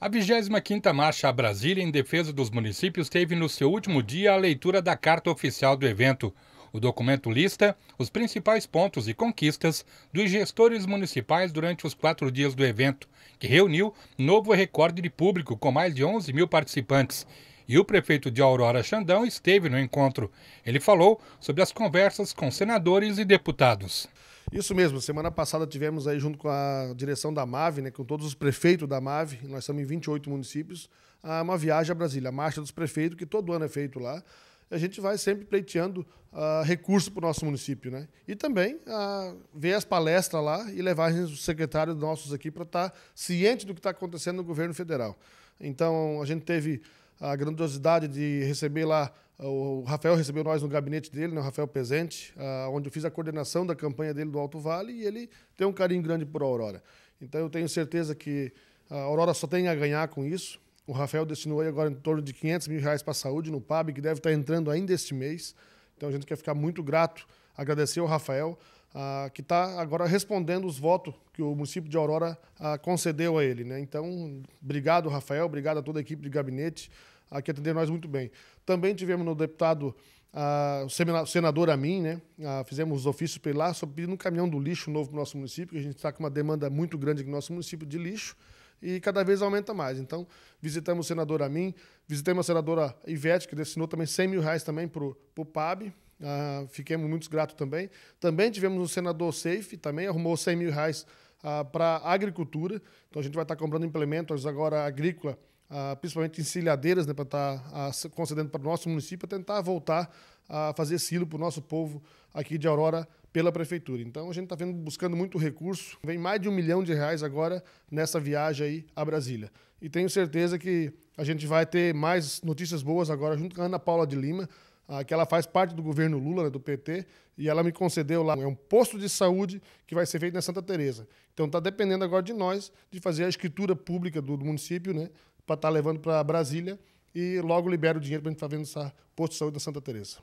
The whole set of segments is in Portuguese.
A 25ª Marcha Brasília em defesa dos municípios teve no seu último dia a leitura da carta oficial do evento. O documento lista os principais pontos e conquistas dos gestores municipais durante os quatro dias do evento, que reuniu novo recorde de público com mais de 11 mil participantes. E o prefeito de Aurora Xandão esteve no encontro. Ele falou sobre as conversas com senadores e deputados. Isso mesmo, semana passada tivemos aí junto com a direção da MAV, né, com todos os prefeitos da MAV, nós estamos em 28 municípios, uma viagem a Brasília, a Marcha dos Prefeitos, que todo ano é feito lá. A gente vai sempre pleiteando uh, recurso para o nosso município, né? E também uh, ver as palestras lá e levar os secretários nossos aqui para estar tá ciente do que está acontecendo no governo federal. Então, a gente teve a grandiosidade de receber lá, o Rafael recebeu nós no gabinete dele, né, o Rafael Pezente, onde eu fiz a coordenação da campanha dele do Alto Vale e ele tem um carinho grande por Aurora. Então eu tenho certeza que a Aurora só tem a ganhar com isso. O Rafael destinou aí agora em torno de 500 mil reais para a saúde no PAB, que deve estar tá entrando ainda este mês. Então a gente quer ficar muito grato, agradecer ao Rafael. Ah, que está agora respondendo os votos que o município de Aurora ah, concedeu a ele. Né? Então, obrigado, Rafael, obrigado a toda a equipe de gabinete ah, que atendeu nós muito bem. Também tivemos no deputado, ah, o senador Amin, né? Ah, fizemos os ofícios para ir lá, só pedindo um caminhão do lixo novo para o nosso município, que a gente está com uma demanda muito grande no nosso município de lixo e cada vez aumenta mais. Então, visitamos o senador Amin, visitamos a senadora Ivete, que destinou também 100 mil reais também para o PAB, Uh, ah, fiquemos muito gratos também. Também tivemos um senador Safe, também arrumou 100 mil reais uh, ah, para agricultura. Então a gente vai estar tá comprando implementos agora agrícola, uh, principalmente encilhadeiras, né, para estar tá, concedendo para o nosso município, para tentar voltar a fazer silo para o nosso povo aqui de Aurora pela prefeitura. Então a gente está buscando muito recurso. Vem mais de um milhão de reais agora nessa viagem aí a Brasília. E tenho certeza que a gente vai ter mais notícias boas agora junto com a Ana Paula de Lima ah, que ela faz parte do governo Lula, né, do PT, e ela me concedeu lá. É um posto de saúde que vai ser feito na Santa Teresa. Então está dependendo agora de nós de fazer a escritura pública do, do município, né, para estar tá levando para Brasília e logo libera o dinheiro para a gente estar tá vendo esse posto de saúde da Santa Teresa.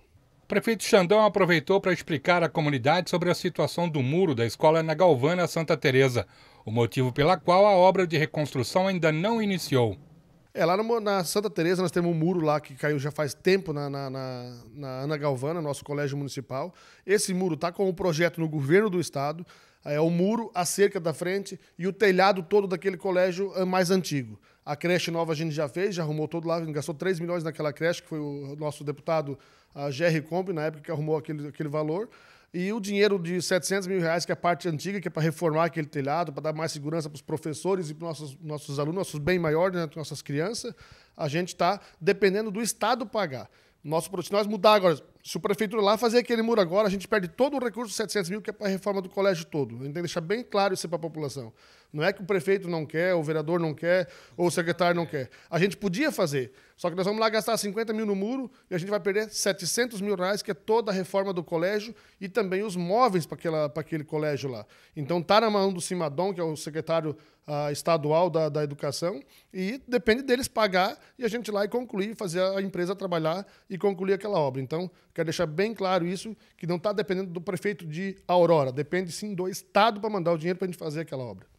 Prefeito Xandão aproveitou para explicar à comunidade sobre a situação do muro da escola na Galvana Santa Teresa, o motivo pela qual a obra de reconstrução ainda não iniciou. É, lá no, na Santa Teresa nós temos um muro lá que caiu já faz tempo na, na, na, na Ana Galvana, nosso colégio municipal. Esse muro está com um projeto no governo do estado, é, é o muro, a cerca da frente e o telhado todo daquele colégio é, mais antigo. A creche nova a gente já fez, já arrumou todo lá, gastou 3 milhões naquela creche, que foi o nosso deputado a ah, Jerry Comp, na época que arrumou aquele, aquele valor. E o dinheiro de 700 mil reais, que é a parte antiga, que é para reformar aquele telhado, para dar mais segurança para os professores e para nossos, nossos alunos, nossos bem maiores, né, nossas crianças, a gente está dependendo do Estado pagar. Nosso, se nós mudar agora, se o prefeito lá fazer aquele muro agora, a gente perde todo o recurso de 700 mil que é para a reforma do colégio todo. A gente tem que deixar bem claro isso para a população. Não é que o prefeito não quer, o vereador não quer, ou o secretário não quer. A gente podia fazer, só que nós vamos lá gastar 50 mil no muro e a gente vai perder 700 mil reais, que é toda a reforma do colégio e também os móveis para aquele colégio lá. Então está na mão do Simadon, que é o secretário ah, estadual da, da educação, e depende deles pagar e a gente ir lá e concluir, fazer a empresa trabalhar e concluir aquela obra. Então, Quero deixar bem claro isso, que não está dependendo do prefeito de Aurora, depende sim do Estado para mandar o dinheiro para a gente fazer aquela obra.